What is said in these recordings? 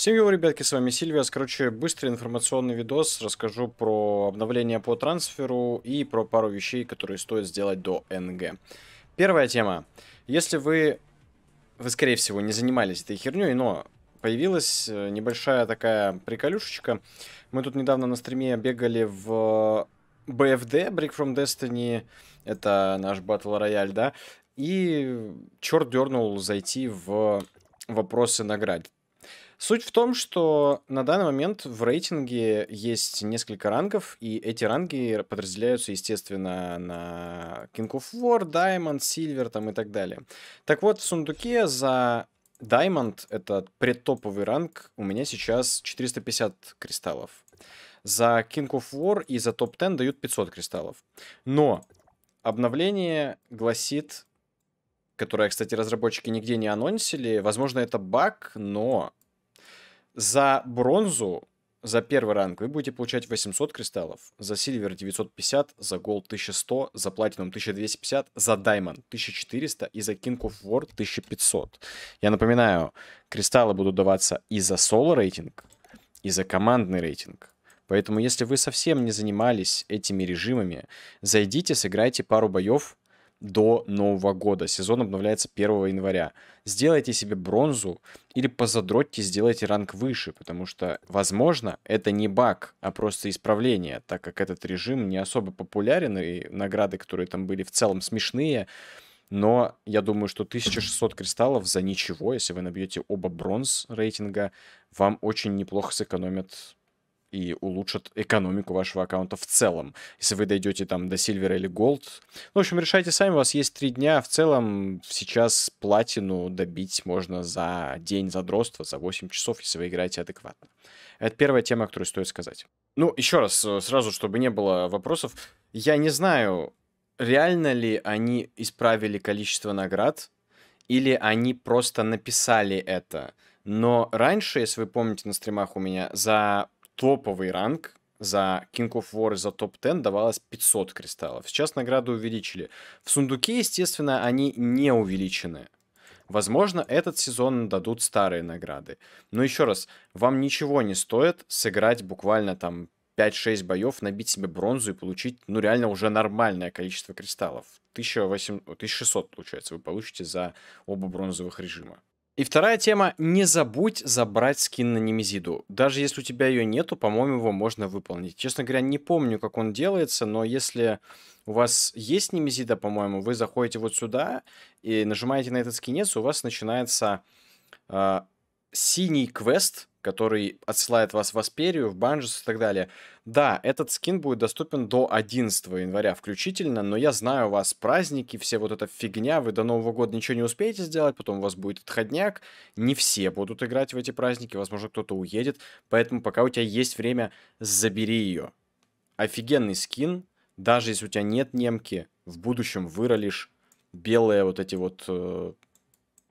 Всем его, ребятки, с вами Сильвия. Короче, быстрый информационный видос. Расскажу про обновление по трансферу и про пару вещей, которые стоит сделать до НГ. Первая тема. Если вы, вы скорее всего, не занимались этой херней, но появилась э, небольшая такая приколюшечка. Мы тут недавно на стриме бегали в BFD, Break from Destiny. Это наш Battle Royale, да? И черт дернул зайти в вопросы наград Суть в том, что на данный момент в рейтинге есть несколько рангов, и эти ранги подразделяются, естественно, на King of War, Diamond, Silver там, и так далее. Так вот, в сундуке за Diamond, это предтоповый ранг, у меня сейчас 450 кристаллов. За King of War и за топ-10 дают 500 кристаллов. Но обновление гласит, которое, кстати, разработчики нигде не анонсили, возможно, это баг, но за бронзу, за первый ранг, вы будете получать 800 кристаллов, за сильвер 950, за голд 1100, за платинум 1250, за даймонд 1400 и за king of war 1500. Я напоминаю, кристаллы будут даваться и за соло рейтинг, и за командный рейтинг. Поэтому, если вы совсем не занимались этими режимами, зайдите, сыграйте пару боев, до Нового года. Сезон обновляется 1 января. Сделайте себе бронзу или позадротьте, сделайте ранг выше, потому что, возможно, это не баг, а просто исправление, так как этот режим не особо популярен, и награды, которые там были, в целом смешные. Но я думаю, что 1600 кристаллов за ничего, если вы набьете оба бронз рейтинга, вам очень неплохо сэкономят и улучшат экономику вашего аккаунта в целом. Если вы дойдете там до Silver или Gold. Ну, в общем, решайте сами, у вас есть три дня. В целом сейчас платину добить можно за день задротства, за 8 часов, если вы играете адекватно. Это первая тема, которую стоит сказать. Ну, еще раз, э, сразу, чтобы не было вопросов. Я не знаю, реально ли они исправили количество наград, или они просто написали это. Но раньше, если вы помните на стримах у меня, за топовый ранг за King of War и за топ-10 давалось 500 кристаллов. Сейчас награду увеличили. В сундуке, естественно, они не увеличены. Возможно, этот сезон дадут старые награды. Но еще раз, вам ничего не стоит сыграть буквально там 5-6 боев, набить себе бронзу и получить, ну, реально уже нормальное количество кристаллов. 1800, 1600, получается, вы получите за оба бронзовых режима. И вторая тема, не забудь забрать скин на Немезиду. Даже если у тебя ее нету, по-моему, его можно выполнить. Честно говоря, не помню, как он делается, но если у вас есть Немезида, по-моему, вы заходите вот сюда и нажимаете на этот скинец, у вас начинается а, синий квест, который отсылает вас в Асперию, в Банжес и так далее. Да, этот скин будет доступен до 11 января включительно, но я знаю у вас праздники, все вот эта фигня, вы до Нового года ничего не успеете сделать, потом у вас будет отходняк, не все будут играть в эти праздники, возможно, кто-то уедет, поэтому пока у тебя есть время, забери ее. Офигенный скин, даже если у тебя нет немки, в будущем выролишь белые вот эти вот э,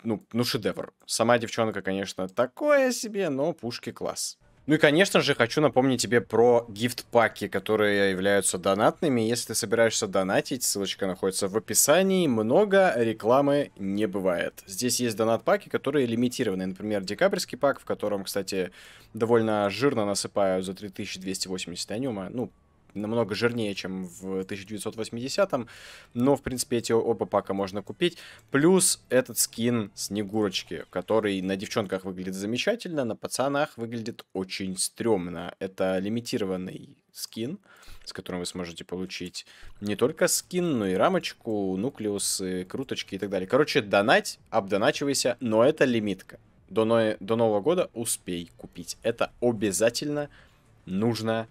ну, ну, шедевр. Сама девчонка, конечно, такое себе, но пушки класс. Ну и, конечно же, хочу напомнить тебе про гифт-паки, которые являются донатными. Если ты собираешься донатить, ссылочка находится в описании. Много рекламы не бывает. Здесь есть донат-паки, которые лимитированы. Например, декабрьский пак, в котором, кстати, довольно жирно насыпаю за 3280 аниума. Ну, намного жирнее, чем в 1980-м, но, в принципе, эти оба пака можно купить. Плюс этот скин Снегурочки, который на девчонках выглядит замечательно, на пацанах выглядит очень стрёмно. Это лимитированный скин, с которым вы сможете получить не только скин, но и рамочку, нуклеусы, круточки и так далее. Короче, донать, обдоначивайся, но это лимитка. До, но... до Нового года успей купить. Это обязательно нужно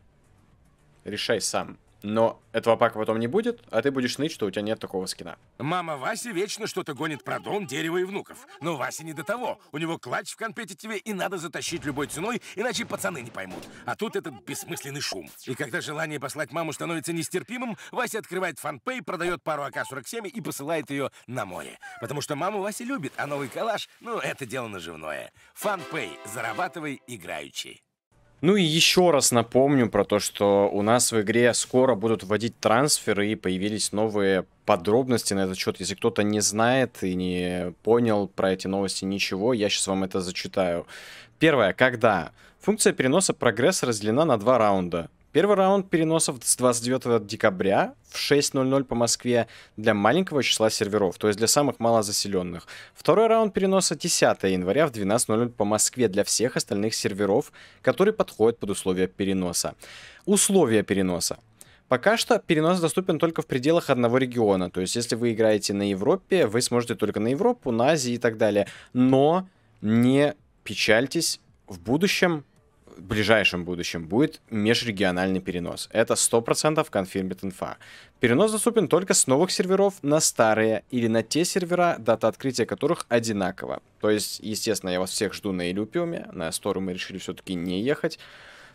решай сам. Но этого пака потом не будет, а ты будешь ныть, что у тебя нет такого скина. Мама Вася вечно что-то гонит про дом, дерево и внуков. Но Вася не до того. У него клатч в компетитиве, и надо затащить любой ценой, иначе пацаны не поймут. А тут этот бессмысленный шум. И когда желание послать маму становится нестерпимым, Вася открывает фанпей, продает пару АК-47 и посылает ее на море. Потому что маму Вася любит, а новый Калаш, ну, это дело наживное. Фанпей. Зарабатывай играючи. Ну и еще раз напомню про то, что у нас в игре скоро будут вводить трансферы и появились новые подробности на этот счет. Если кто-то не знает и не понял про эти новости ничего, я сейчас вам это зачитаю. Первое. Когда? Функция переноса прогресса разделена на два раунда. Первый раунд переносов с 29 декабря в 6.00 по Москве для маленького числа серверов, то есть для самых малозаселенных. Второй раунд переноса 10 января в 12.00 по Москве для всех остальных серверов, которые подходят под условия переноса. Условия переноса. Пока что перенос доступен только в пределах одного региона. То есть, если вы играете на Европе, вы сможете только на Европу, на Азию и так далее. Но не печальтесь, в будущем в ближайшем будущем будет межрегиональный перенос. Это 100% конфирмит инфа. Перенос доступен только с новых серверов на старые или на те сервера, дата открытия которых одинакова. То есть, естественно, я вас всех жду на Илюпиуме. На стору мы решили все-таки не ехать.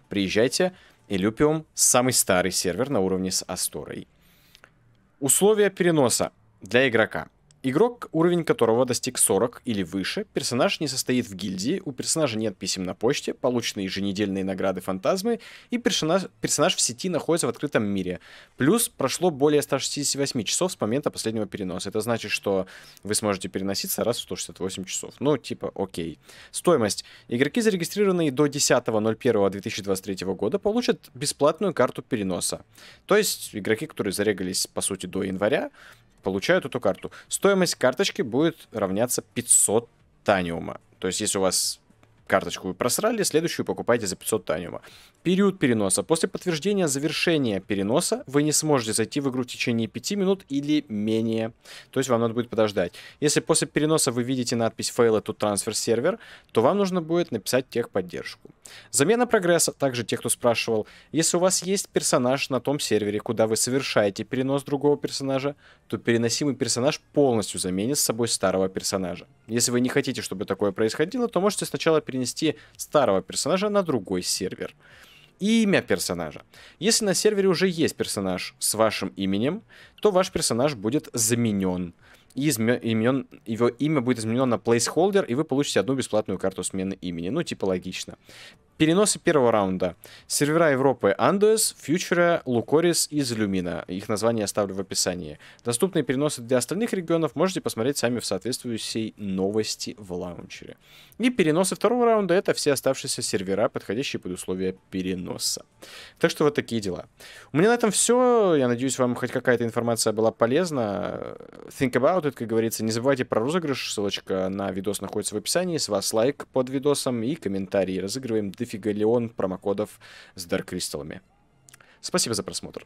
Приезжайте. Илюпиум — самый старый сервер на уровне с Асторой. Условия переноса для игрока — Игрок, уровень которого достиг 40 или выше, персонаж не состоит в гильдии, у персонажа нет писем на почте, полученные еженедельные награды фантазмы, и персонаж, персонаж в сети находится в открытом мире. Плюс прошло более 168 часов с момента последнего переноса. Это значит, что вы сможете переноситься раз в 168 часов. Ну, типа, окей. Стоимость. Игроки, зарегистрированные до 10.01.2023 года, получат бесплатную карту переноса. То есть игроки, которые зарегались, по сути, до января, получают эту карту. Стоимость карточки будет равняться 500 таниума. То есть, если у вас карточку вы просрали, следующую покупаете за 500 таниума. Период переноса. После подтверждения завершения переноса вы не сможете зайти в игру в течение 5 минут или менее. То есть вам надо будет подождать. Если после переноса вы видите надпись «Fail to transfer сервер», то вам нужно будет написать техподдержку. Замена прогресса. Также те, кто спрашивал. Если у вас есть персонаж на том сервере, куда вы совершаете перенос другого персонажа, то переносимый персонаж полностью заменит с собой старого персонажа. Если вы не хотите, чтобы такое происходило, то можете сначала перенести старого персонажа на другой сервер. Имя персонажа. Если на сервере уже есть персонаж с вашим именем, то ваш персонаж будет заменен. И измен, его имя будет изменено на placeholder, и вы получите одну бесплатную карту смены имени. Ну, типа логично. Переносы первого раунда. Сервера Европы Андуэс, Фьючера, Лукорис и Зелюмина. Их название оставлю в описании. Доступные переносы для остальных регионов можете посмотреть сами в соответствующей новости в лаунчере. И переносы второго раунда — это все оставшиеся сервера, подходящие под условия переноса. Так что вот такие дела. У меня на этом все. Я надеюсь, вам хоть какая-то информация была полезна. Think about it, как говорится. Не забывайте про розыгрыш. Ссылочка на видос находится в описании. С вас лайк под видосом и комментарии. Разыгрываем дофига промокодов с Dark Crystal. Спасибо за просмотр.